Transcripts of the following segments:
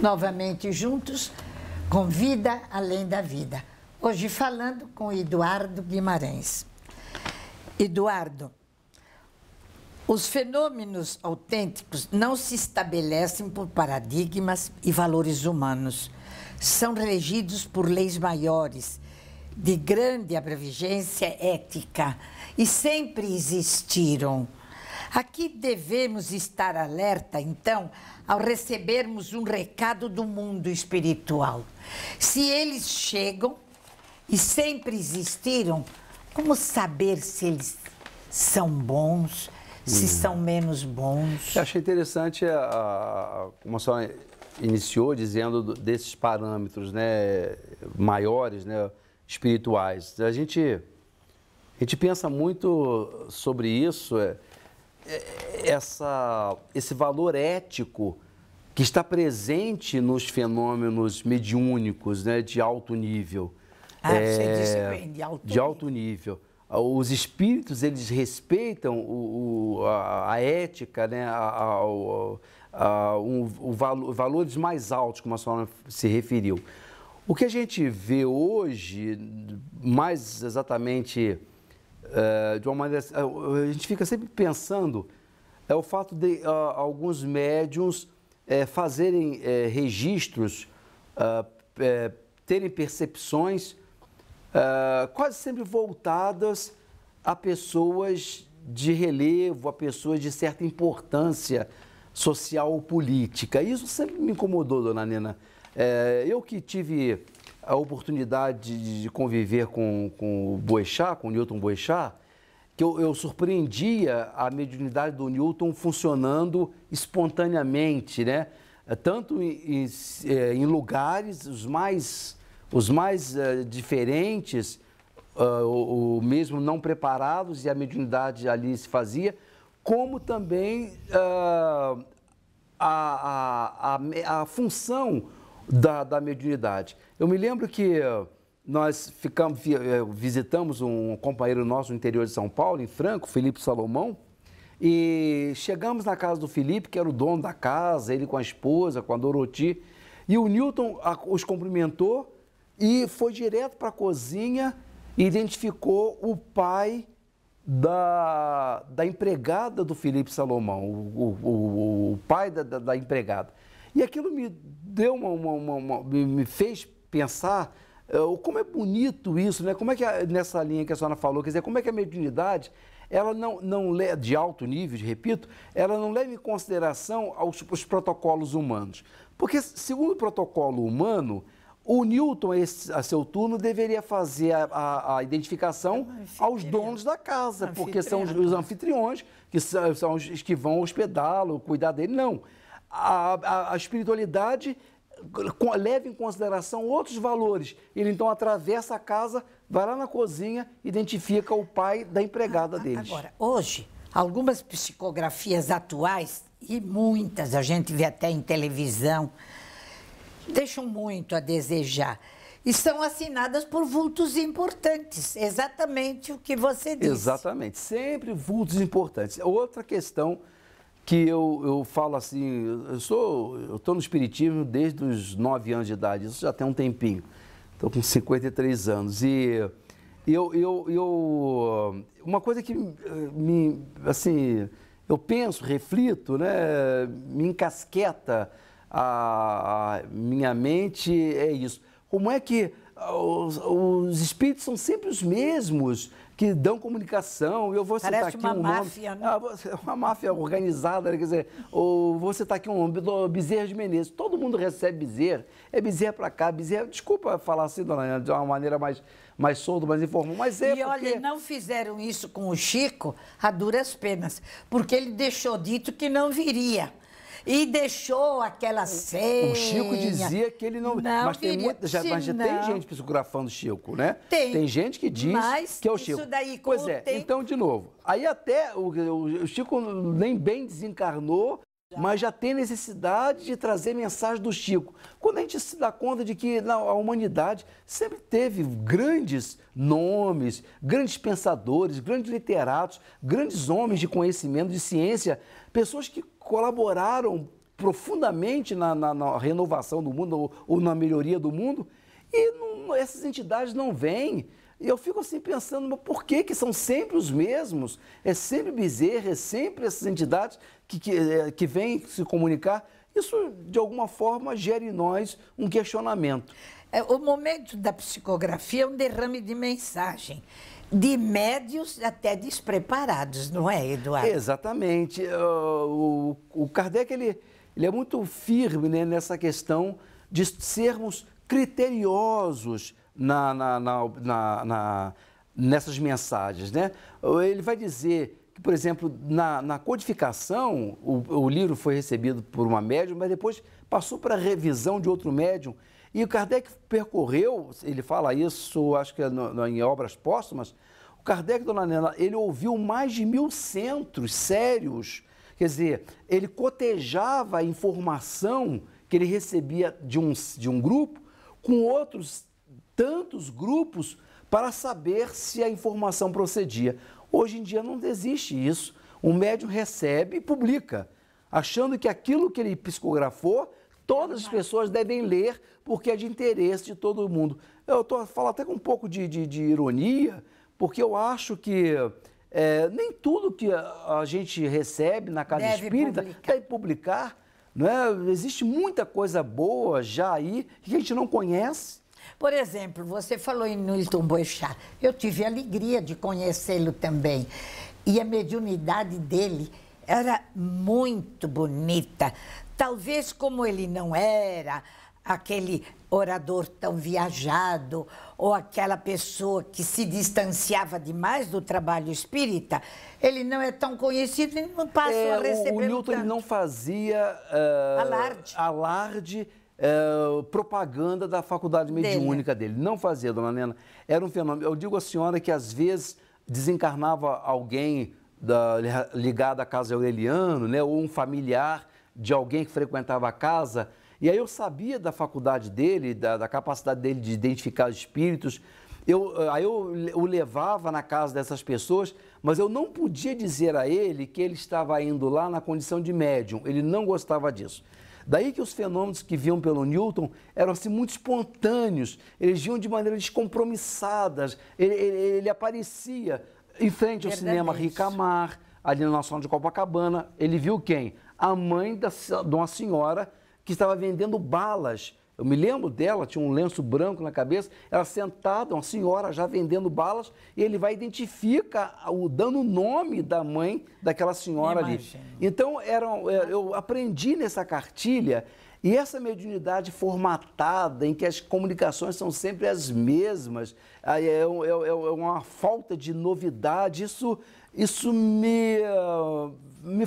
novamente juntos, com Vida Além da Vida. Hoje falando com Eduardo Guimarães. Eduardo, os fenômenos autênticos não se estabelecem por paradigmas e valores humanos. São regidos por leis maiores, de grande abrangência ética, e sempre existiram. Aqui devemos estar alerta, então, ao recebermos um recado do mundo espiritual. Se eles chegam e sempre existiram, como saber se eles são bons, se hum. são menos bons? Eu achei interessante a, a, como a senhora iniciou dizendo desses parâmetros né, maiores, né, espirituais. A gente, a gente pensa muito sobre isso. É, é, é, essa, esse valor ético que está presente nos fenômenos mediúnicos né, de alto nível. Ah, é, você disse de alto, de alto nível. Os espíritos, eles respeitam o, o a, a, ética, né, a, a, um, o valo, valores mais altos, como a senhora se referiu. O que a gente vê hoje, mais exatamente é, de uma maneira. Eh, a gente fica sempre pensando é o fato de ah, alguns médiums é, fazerem é, registros, é, terem percepções ah, quase sempre voltadas a pessoas de relevo, a pessoas de certa importância social ou política. Isso sempre me incomodou, dona Nina. eu que tive a oportunidade de conviver com, com o Boechat, com o Newton Boechat, que eu, eu, surpreendia a mediunidade do Newton funcionando espontaneamente, né? É, tanto em, em, é, em lugares os mais, os mais uh, diferentes, uh, o, o, mesmo não preparados e a mediunidade ali se fazia, como também uh, a, a, a, a função da, da mediunidade. Eu me lembro que nós ficamos, eh, visitamos um companheiro nosso no interior de São Paulo, em Franco, Felipe Salomão, e chegamos na casa do Felipe, que era o dono da casa, ele com a esposa, com a Doroti, e o Newton os cumprimentou e foi direto para a cozinha e identificou o pai da, da empregada do Felipe Salomão, o, o, o, o pai da, da, da empregada. E aquilo me deu uma, uma, uma, me fez pensar uh, como é bonito isso, né? Como é que a, nessa linha que a senhora falou, quer dizer, como é que a mediunidade ela não, não leva, de alto nível, repito, ela não leva em consideração aos, os protocolos humanos. Porque, segundo o protocolo humano, o Newton, a seu turno, deveria fazer a, a, a identificação é aos donos da casa, porque são os, os anfitriões, que são, são, os que vão hospedá-lo, cuidar dele. Não a, a, a espiritualidade leva em consideração outros valores. Ele então atravessa a casa, vai lá na cozinha, identifica o pai da empregada ah, deles. Agora, hoje, algumas psicografias atuais, e muitas, a gente vê até em televisão, deixam muito a desejar. E são assinadas por vultos importantes, exatamente o que você disse. Exatamente, sempre vultos importantes. Outra questão que eu, eu falo assim, eu sou, eu estou no espiritismo desde os 9 anos de idade, isso já tem um tempinho. Estou com 53 anos e eu, eu, eu uma coisa que me assim, eu penso, reflito, né, me encasqueta a, a minha mente é isso. Como é que os, os espíritos são sempre os mesmos que dão comunicação. Eu vou citar Parece aqui uma um máfia, nome. Né? Ah, uma máfia organizada, né? quer dizer, ou você citar aqui um nome, Bezerra de Menezes. Todo mundo recebe Bezerra, é Bezerra para cá, Bezerra. Desculpa falar assim, dona Ana, de uma maneira mais, mais solta, mais informal, mas é. E porque... olha, não fizeram isso com o Chico a duras penas, porque ele deixou dito que não viria. E deixou aquela cena. O Chico dizia que ele não. não mas, tem muita, já, mas já tem gente psicografando Chico, né? Tem. Tem gente que diz mas que é o Chico. Isso daí, pois é, tempo... então, de novo. Aí até o, o Chico nem bem desencarnou. Mas já tem necessidade de trazer mensagem do Chico. Quando a gente se dá conta de que a humanidade sempre teve grandes nomes, grandes pensadores, grandes literatos, grandes homens de conhecimento, de ciência, pessoas que colaboraram profundamente na, na, na renovação do mundo ou, ou, na melhoria do mundo, e não, essas entidades não vêm. E eu fico assim pensando, mas por que, que são sempre os mesmos? É sempre Bezerra, é sempre essas entidades que, que, é, que vêm se comunicar. Isso, de alguma forma, gera em nós um questionamento. É, o momento da psicografia é um derrame de mensagem de médios até despreparados, não é, Eduardo? Exatamente. É, o, o Kardec ele, ele é muito firme né, nessa questão de sermos criteriosos na, na, na, na, nessas mensagens. Né? Ele vai dizer que, por exemplo, na, na codificação, o, o, livro foi recebido por uma médium, mas depois passou para revisão de outro médium. E o Kardec percorreu, ele fala isso, acho que é no, no, em Obras Póstumas, o Kardec, dona Nena, ele ouviu mais de mil centros sérios, quer dizer, ele cotejava a informação que ele recebia de um, de um grupo com outros tantos grupos para saber se a informação procedia. Hoje em dia não existe isso. O médium recebe e publica, achando que aquilo que ele psicografou, todas as pessoas devem ler, porque é de interesse de todo mundo. Eu estou falando até com um pouco de, de, de ironia, porque eu acho que é, nem tudo que a, a gente recebe na Casa deve Espírita publicar. deve publicar. Né? Existe muita coisa boa já aí que a gente não conhece por exemplo, você falou em Nilton Boechat. Eu tive a alegria de conhecê-lo também. E a mediunidade dele era muito bonita. Talvez como ele não era aquele orador tão viajado ou aquela pessoa que se distanciava demais do trabalho espírita, ele não é tão conhecido e não passa é, a receber. O, o Newton tanto. não fazia uh, alarde. alarde é, propaganda da faculdade mediúnica dele. dele. Não fazia, dona Nena. Era um fenômeno. Eu digo à senhora que às vezes desencarnava alguém da, ligado à casa Aureliano, né, ou um familiar de alguém que frequentava a casa. E aí eu sabia da faculdade dele, da, da capacidade dele de identificar espíritos. Eu, eh, aí eu o levava na casa dessas pessoas, mas eu não podia dizer a ele que ele estava indo lá na condição de médium. Ele não gostava disso. Daí que os fenômenos que vinham pelo Newton eram assim muito espontâneos, eles vinham de maneira descompromissada, ele, ele, ele aparecia em frente ao cinema Ricamar, ali na Nacional de Copacabana, ele viu quem? A mãe da, de uma senhora que estava vendendo balas eu me lembro dela, tinha um lenço branco na cabeça, ela sentada, uma senhora já vendendo balas, e ele vai identifica, o, dando o nome da mãe daquela senhora ali. Então, era, é, eu aprendi nessa cartilha e essa mediunidade formatada, em que as comunicações são sempre as mesmas, é, é, é, uma falta de novidade, isso, isso me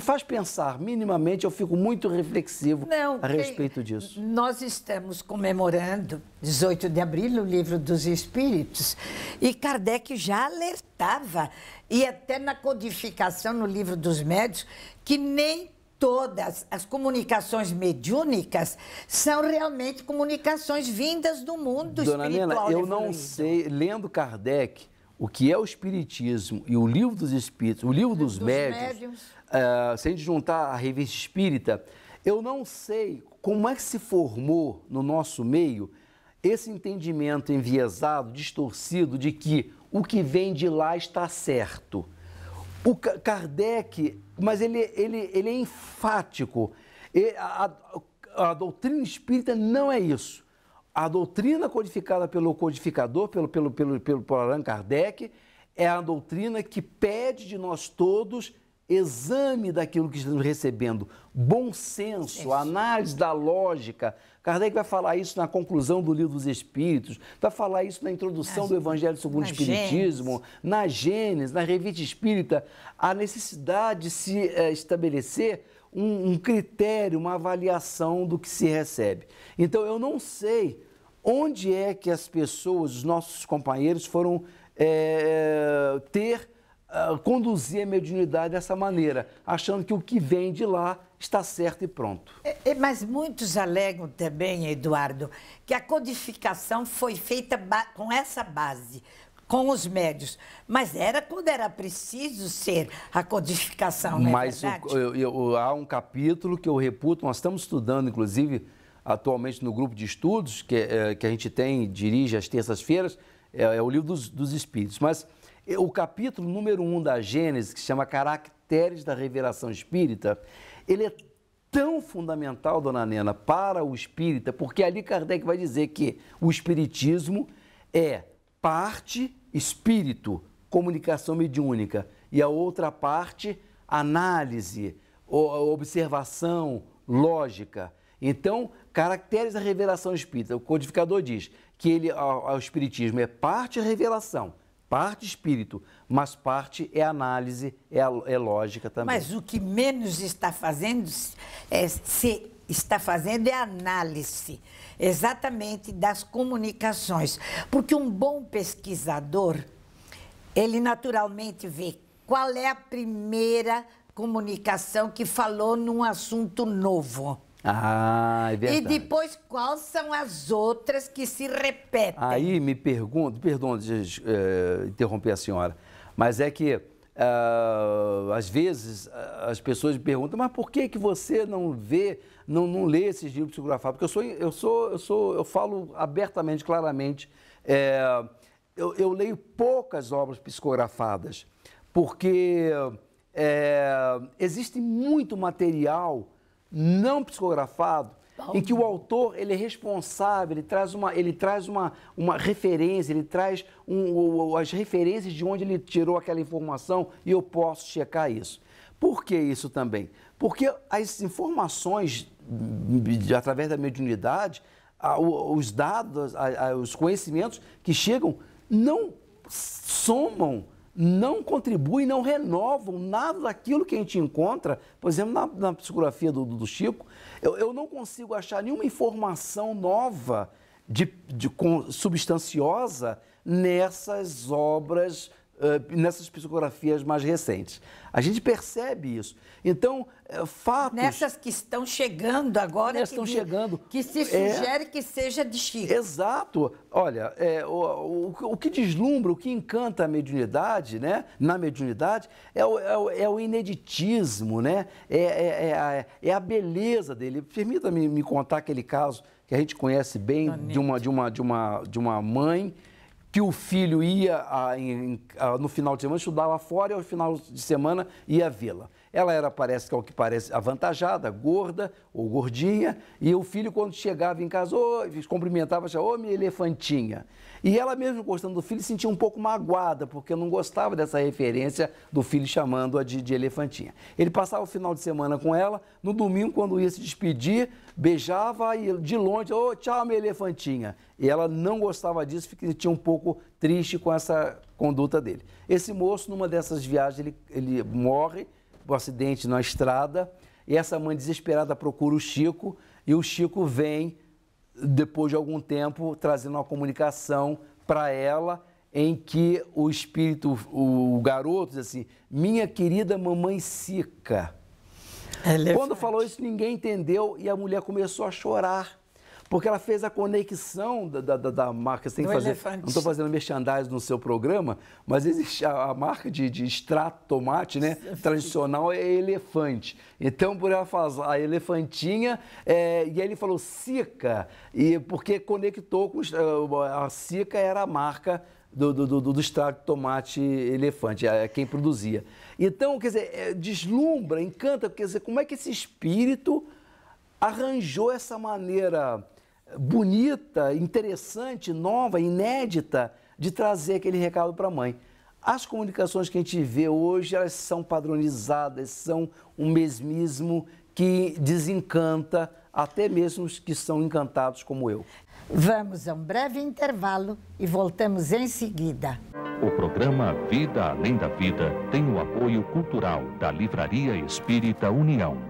me faz pensar minimamente, eu fico muito reflexivo Não, a respeito disso. Nós estamos comemorando 18 de abril, o livro dos Espíritos, e Kardec já alertava, e até na codificação no livro dos médios, que nem todas as comunicações mediúnicas são realmente comunicações vindas do mundo Dona espiritual. Dona Nena, eu não sei, lendo Kardec, o que é o Espiritismo e o Livro dos Espíritos, o Livro, dos, dos, Médios, médios. Eh, se a gente juntar a revista espírita, eu não sei como é que se formou no nosso meio esse entendimento enviesado, distorcido, de que o que vem de lá está certo. O Kardec, mas ele, ele, ele é enfático. a, a, a doutrina espírita não é isso a doutrina codificada pelo codificador, pelo, pelo, pelo, pelo, pelo Allan Kardec, é a doutrina que pede de nós todos exame daquilo que estamos recebendo, bom senso, análise da lógica. Kardec vai falar isso na conclusão do Livro dos Espíritos, vai falar isso na introdução na do Evangelho segundo o Espiritismo, Gênesis. na Gênesis, na Revista Espírita, a necessidade de se é, estabelecer um, um critério, uma avaliação do que se recebe. Então, eu não sei onde é que as pessoas, os nossos companheiros, foram é, ter, ah, conduzir a mediunidade dessa maneira, achando que o que vem de lá está certo e pronto. É, é mas muitos alegam também, Eduardo, que a codificação foi feita com essa base com os médios. Mas era quando era preciso ser a codificação, não é Mas verdade? há um capítulo que eu reputo, nós estamos estudando, inclusive, atualmente no grupo de estudos que, é, que a gente tem, dirige às terças-feiras, é, é, o livro dos, dos Espíritos. Mas é, o capítulo número um da Gênesis, que se chama Caracteres da Revelação Espírita, ele é tão fundamental, dona Nena, para o espírita, porque ali Kardec vai dizer que o espiritismo é parte espírito, comunicação mediúnica, e a outra parte, análise, observação, lógica. Então, caracteres da revelação espírita. O codificador diz que ele, o espiritismo é parte revelação, parte espírito, mas parte é análise, é, é lógica também. Mas o que menos está fazendo é ser está fazendo é análise exatamente das comunicações. Porque um bom pesquisador, ele naturalmente vê qual é a primeira comunicação que falou num assunto novo. Ah, é verdade. E depois, quais são as outras que se repetem? Aí me pergunto, perdão de é, interromper a senhora, mas é que Uh, às vezes as pessoas me perguntam, mas por que, que você não vê, não, não lê esses livros psicografados? Porque eu sou, eu sou, eu sou, eu falo abertamente, claramente, é, eu, eu, leio poucas obras psicografadas, porque é, existe muito material não psicografado em que o autor ele é responsável, ele traz uma, ele traz uma, uma referência, ele traz um, as referências de onde ele tirou aquela informação e eu posso checar isso. Por que isso também? Porque as informações, através da mediunidade, os dados, os conhecimentos que chegam, não somam não contribuem, não renovam nada daquilo que a gente encontra. Por exemplo, na, na psicografia do, do Chico, eu, eu, não consigo achar nenhuma informação nova, de, de, com, substanciosa, nessas obras, uh, nessas psicografias mais recentes. A gente percebe isso. Então, é, fatos. Nessas que estão chegando agora. que estão chegando. Que se é. sugere é, que seja de Chico. Exato. Olha, é, o, o, o, que deslumbra, o que encanta a mediunidade, né? Na mediunidade, é o, é o, é o ineditismo, né? É, é, é, a, beleza dele. Permita-me me contar aquele caso que a gente conhece bem de uma, de, uma, de, uma, de uma mãe que o filho ia a, em, a, no final de semana, estudava fora e ao final de semana ia vê-la. Ela era, parece que é o que parece, avantajada, gorda ou gordinha, e o filho, quando chegava em casa, oh, cumprimentava, já, ô, oh, minha elefantinha. E ela, mesmo gostando do filho, sentia um pouco magoada, porque não gostava dessa referência do filho chamando-a de, de elefantinha. Ele passava o final de semana com ela, no domingo, quando ia se despedir, beijava e de longe, ô, oh, tchau, minha elefantinha. E ela não gostava disso, sentia um pouco triste com essa conduta dele. Esse moço, numa dessas viagens, ele, ele morre por um acidente na estrada. E essa mãe desesperada procura o Chico e o Chico vem, depois de algum tempo, trazendo uma comunicação para ela em que o espírito, o garoto, diz assim: Minha querida mamãe Sica. Elefante. Quando falou isso, ninguém entendeu e a mulher começou a chorar. Porque ela fez a conexão da, da, da marca. Você tem que fazer. Elefante. Não estou fazendo merchandising no seu programa, mas existe a, a marca de, de extrato tomate, né? Tradicional é elefante. Então, por ela fazer a elefantinha, é, e aí ele falou Sica, e porque conectou com. A Sica era a marca do, do, do, do extrato de tomate elefante, é quem produzia. Então, quer dizer, é, deslumbra, encanta, quer dizer, como é que esse espírito arranjou essa maneira bonita, interessante, nova, inédita de trazer aquele recado para a mãe. As comunicações que a gente vê hoje, elas são padronizadas, são um mesmismo que desencanta até mesmo os que são encantados como eu. Vamos a um breve intervalo e voltamos em seguida. O programa Vida Além da Vida tem o apoio cultural da Livraria Espírita União.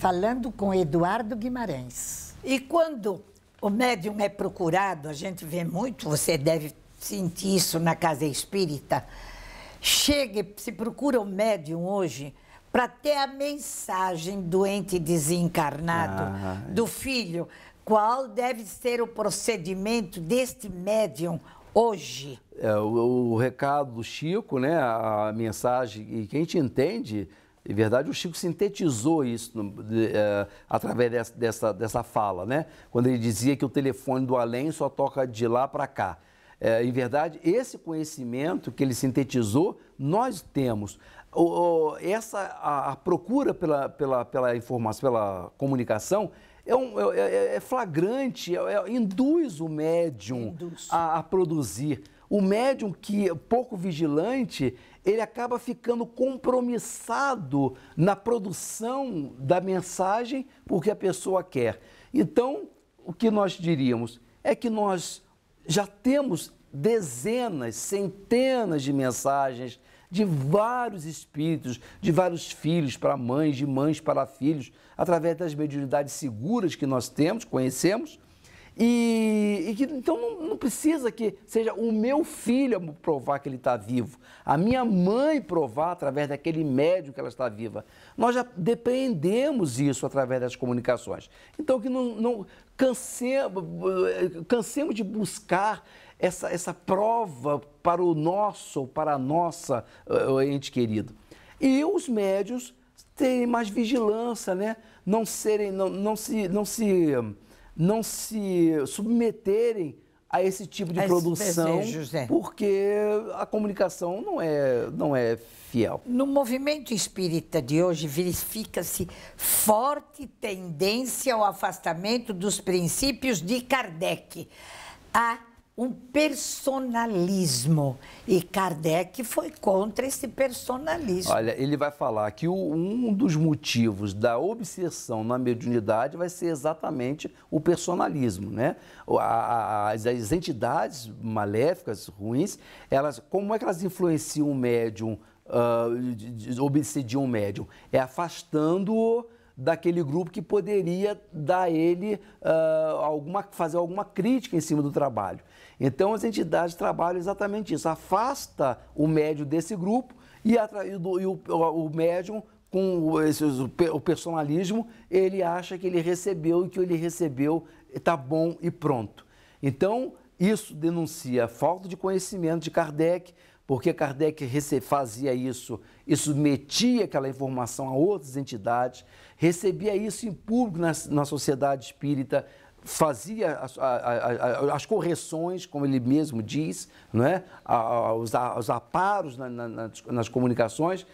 falando com Eduardo Guimarães. E quando o médium é procurado, a gente vê muito, você deve sentir isso na casa espírita. Chega, se procura o médium hoje para ter a mensagem do ente desencarnado, ah, do filho. Qual deve ser o procedimento deste médium hoje? É, o, o recado do Chico, né, a mensagem, e quem te entende, em é verdade, o Chico sintetizou isso no, de, é, através dessa, dessa, dessa fala, né? Quando ele dizia que o telefone do além só toca de lá para cá. É, em verdade, esse conhecimento que ele sintetizou, nós temos. O, o, essa a, a, procura pela, pela, pela informação, pela comunicação, é, um, é, é, é flagrante, é, induz o médium induz. A, a produzir. O médium que é pouco vigilante, ele acaba ficando compromissado na produção da mensagem porque a pessoa quer. Então, o que nós diríamos é que nós já temos dezenas, centenas de mensagens de vários espíritos, de vários filhos para mães, de mães para filhos, através das mediunidades seguras que nós temos, conhecemos e, e que, então não, não, precisa que seja o meu filho provar que ele está vivo, a minha mãe provar através daquele médium que ela está viva. Nós já dependemos isso através das comunicações. Então que não, não canse, cansemos de buscar essa, essa prova para o nosso, para a nossa eh, eh, ente querido. E os médios terem mais vigilância, né? Não serem, não, não se, não se não se submeterem a esse tipo de a produção, é. porque a comunicação não é, não é fiel. No movimento espírita de hoje, verifica-se forte tendência ao afastamento dos princípios de Kardec. A um personalismo. E Kardec foi contra esse personalismo. Olha, ele vai falar que o, um dos motivos da obsessão na mediunidade vai ser exatamente o personalismo, né? As, as entidades maléficas, ruins, elas, como é que elas influenciam o médium, uh, obsediam o médium? É afastando-o daquele grupo que poderia dar ele uh, alguma, fazer alguma crítica em cima do trabalho. Então as entidades trabalham exatamente isso, afasta o médium desse grupo e, e, e o, o médium com esse, o personalismo, ele acha que ele recebeu e que ele recebeu está bom e pronto. Então, isso denuncia a falta de conhecimento de Kardec, porque Kardec fazia isso e submetia aquela informação a outras entidades, recebia isso em público na, na sociedade espírita, fazia as, as, correções, como ele mesmo diz, não é? os, aparos nas comunicações.